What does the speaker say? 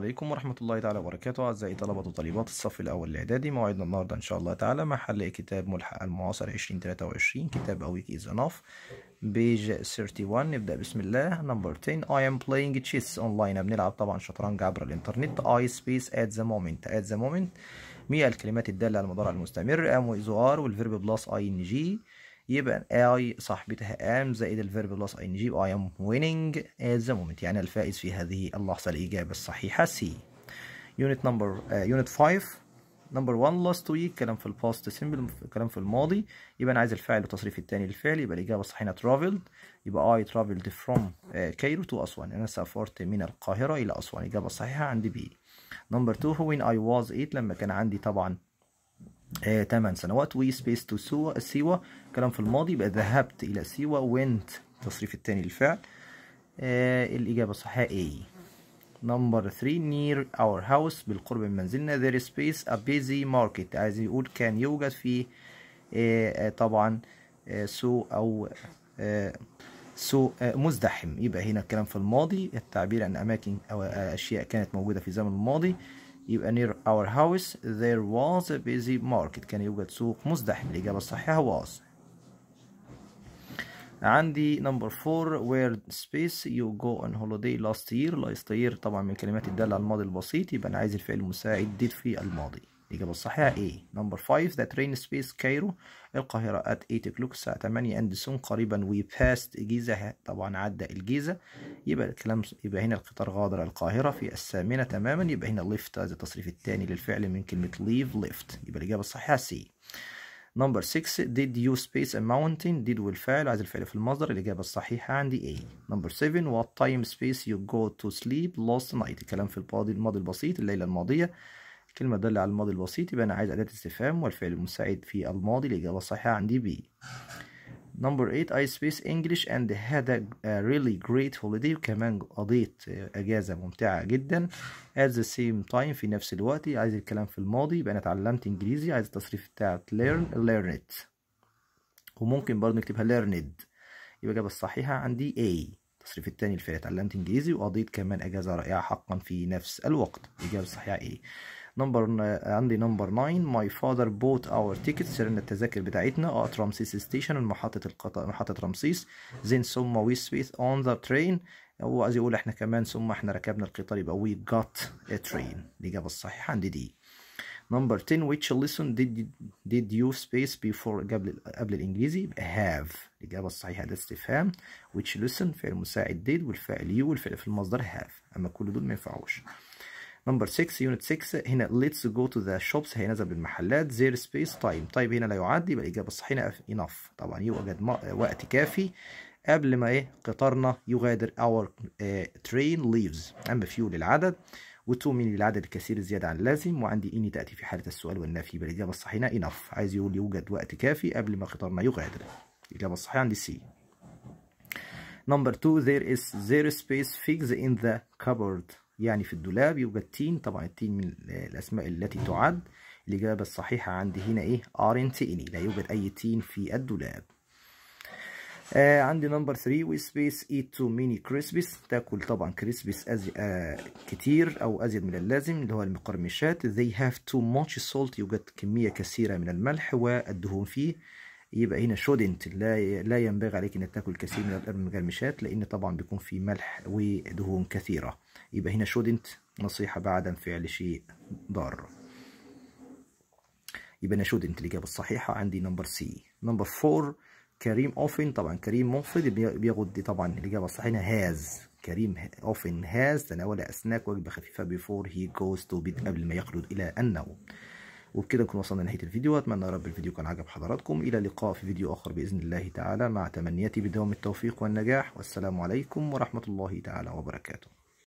عليكم ورحمة الله تعالى وبركاته أعزائي طلبة وطالبات الصف الأول الإعدادي موعدنا النهاردة إن شاء الله تعالى مع حل كتاب ملحق المعاصر 2023 كتاب A Week أناف بيج 31 نبدأ بسم الله نمبر 10 I am playing chess online بنلعب طبعا شطرنج عبر الإنترنت I space at the moment at the moment مية الكلمات الدالة على المضارع المستمر am وإزوار والفيرب بلس ing يبقى اي صاحبتها ام زائد الفيرب بلس ان جي اي ام ويننج ذا مومنت يعني الفائز في هذه اللحظه الاجابه الصحيحه سي يونت نمبر يونت 5 نمبر 1 لاست ويك كلام في الباست سمبل كلام في الماضي يبقى انا عايز الفعل وتصريف الثاني للفعل يبقى الاجابه الصحيحه ترافلد يبقى اي ترافلد فروم كايرو تو اسوان انا سافرت من القاهره الى اسوان الاجابه الصحيحه عندي بي نمبر 2 وين اي واز 8 لما كان عندي طبعا آه 8 سنوات سبيس تو سوى سيوا كلام في الماضي يبقى ذهبت إلى سيوا وينت التصريف الثاني للفعل آه الإجابة الصحيحة اي نمبر 3 نير اور هاوس بالقرب من منزلنا there is space a busy market عايز يقول كان يوجد في آه, آه، طبعا آه، سو أو آه، سوق مزدحم يبقى هنا الكلام في الماضي التعبير عن أماكن أو أشياء كانت موجودة في زمن الماضي يبقى near our house there was a busy market كان يوجد سوق مزدحم الإجابة الصحيحة was عندي number four where space you go on holiday last year last year طبعا من كلمات الدالة على الماضي البسيط يبقى أنا عايز الفعل المساعد did في الماضي الإجابة الصحيحة A number 5 the train space كايرو القاهرة at 8 o'clock الساعة 8 and soon قريبا we passed جيزة طبعا عدى الجيزة يبقى الكلام يبقى هنا القطار غادر القاهرة في الثامنة تماما يبقى هنا lift هذا التصريف الثاني للفعل من كلمة leave lift يبقى الإجابة الصحيحة C number 6 did you space a mountain did والفعل عايز الفعل في المصدر الإجابة الصحيحة عندي A number 7 what time space you go to sleep last night الكلام في الماضي الماضي البسيط الليلة الماضية الكلمة تدل على الماضي البسيط يبقى أنا عايز أداة استفهام والفعل المساعد في الماضي الإجابة الصحيحة عندي بي Number 8 I speak English and had a, really great holiday وكمان قضيت أجازة ممتعة جدا at the same time في نفس الوقت عايز الكلام في الماضي يبقى أنا اتعلمت إنجليزي عايز التصريف بتاع learn learn it وممكن برضه نكتبها learned يبقى الإجابة الصحيحة عندي A التصريف التاني الفعل اتعلمت إنجليزي وقضيت كمان أجازة رائعة حقا في نفس الوقت الإجابة الصحيحة A نمبر eh, عندي نمبر 9 ماي فاذر بوت اور تيكت سرنا التذاكر بتاعتنا ات رمسيس ستيشن محطة القطار محطة رمسيس زين ثم وي سويت اون ذا ترين هو عايز يقول احنا كمان ثم احنا ركبنا القطار يبقى وي جات ا ترين الاجابة الصحيحة عندي دي نمبر 10 which ليسون did did you space before قبل قبل الانجليزي have الاجابه الصحيحه ده استفهام which ليسون فعل مساعد did والفعل يو والفعل في المصدر have اما كل دول ما ينفعوش نمبر 6 يونت 6 هنا ليتس جو تو ذا شوبس هينزل بالمحلات زير سبيس تايم طيب هنا لا يعد يبقى الاجابه الصحيحه هنا انف طبعا يوجد وقت كافي قبل ما ايه قطارنا يغادر اور ترين ليفز ام فيو للعدد وتو مين للعدد الكثير الزيادة عن اللازم وعندي إني تأتي في حالة السؤال والنفي بالإجابة الصحيحة إنف عايز يقول يوجد وقت كافي قبل ما قطارنا يغادر الإجابة الصحيحة عندي سي نمبر 2 there is zero space fixed in the cupboard. يعني في الدولاب يوجد تين طبعا التين من الأسماء التي تعد الإجابة الصحيحة عندي هنا إيه أرنتيني لا يوجد أي تين في الدولاب آه عندي نمبر 3 وسبيس ايت تو ميني كريسبس تاكل طبعا كريسبس أزي... آه كتير او ازيد من اللازم اللي هو المقرمشات they have too much salt يوجد كميه كثيره من الملح والدهون فيه يبقى هنا شودنت لا لا ينبغي عليك انك تاكل كثير من المقرمشات لان طبعا بيكون في ملح ودهون كثيره يبقى هنا شودنت نصيحه بعد فعل شيء ضار يبقى انا شودنت الاجابه الصحيحه عندي نمبر سي نمبر 4 كريم اوفن طبعا كريم منفذ بياخد طبعا الاجابه الصحيحه هاز كريم اوفن هاز تناول اسناك وجبه خفيفه بيفور هي جوز تو بيد قبل ما يخلد الى النوم وبكده نكون وصلنا لنهايه الفيديو اتمنى رب الفيديو كان عجب حضراتكم الى اللقاء في فيديو اخر باذن الله تعالى مع تمنياتي بدوام التوفيق والنجاح والسلام عليكم ورحمه الله تعالى وبركاته